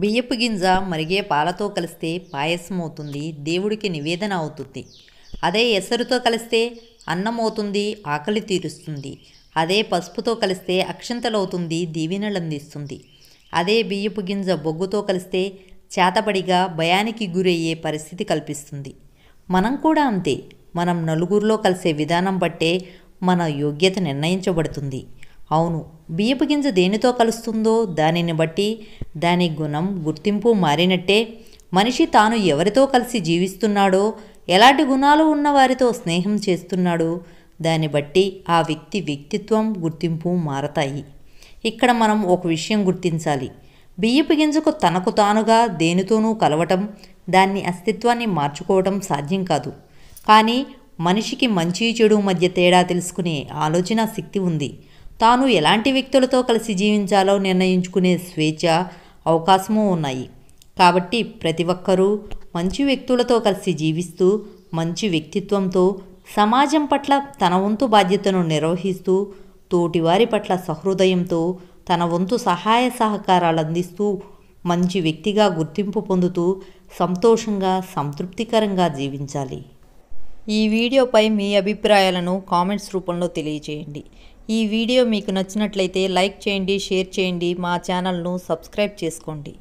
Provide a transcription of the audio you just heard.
బియ్యపు గింజ మరిగే పాలతో కలిస్తే పాయసం అవుతుంది దేవుడికి నివేదన అవుతుంది అదే ఎసరుతో కలిస్తే అన్నం అవుతుంది ఆకలి తీరుస్తుంది అదే పసుపుతో కలిస్తే అక్షంతలవుతుంది దీవెనలందిస్తుంది అదే బియ్యపు గింజ బొగ్గుతో కలిస్తే చేతబడిగా భయానికి గురయ్యే పరిస్థితి కల్పిస్తుంది మనం కూడా అంతే మనం నలుగురిలో కలిసే విధానం బట్టే మన యోగ్యత నిర్ణయించబడుతుంది అవును బియ్యపు గింజ దేనితో కలుస్తుందో దానిని బట్టి దాని గుణం గుర్తింపు మారినట్టే మనిషి తాను ఎవరితో కలిసి జీవిస్తున్నాడో ఎలాంటి గుణాలు ఉన్నవారితో స్నేహం చేస్తున్నాడో దాన్ని బట్టి ఆ వ్యక్తి వ్యక్తిత్వం గుర్తింపు మారతాయి ఇక్కడ మనం ఒక విషయం గుర్తించాలి బియ్యపు గింజకు తనకు తానుగా దేనితోనూ కలవటం దాన్ని అస్తిత్వాన్ని మార్చుకోవటం సాధ్యం కాదు కానీ మనిషికి మంచి చెడు మధ్య తేడా తెలుసుకునే ఆలోచన శక్తి ఉంది తాను ఎలాంటి వ్యక్తులతో కలిసి జీవించాలో నిర్ణయించుకునే స్వేచ్ఛ అవకాశము ఉన్నాయి కాబట్టి ప్రతి ఒక్కరూ మంచి వ్యక్తులతో కలిసి జీవిస్తూ మంచి వ్యక్తిత్వంతో సమాజం పట్ల తన వంతు బాధ్యతను నిర్వహిస్తూ తోటివారి పట్ల సహృదయంతో తన వంతు సహాయ సహకారాలు అందిస్తూ మంచి వ్యక్తిగా గుర్తింపు పొందుతూ సంతోషంగా సంతృప్తికరంగా జీవించాలి ఈ వీడియోపై మీ అభిప్రాయాలను కామెంట్స్ రూపంలో తెలియజేయండి ఈ వీడియో మీకు నచ్చినట్లయితే లైక్ చేయండి షేర్ చేయండి మా ఛానల్ను సబ్స్క్రైబ్ చేసుకోండి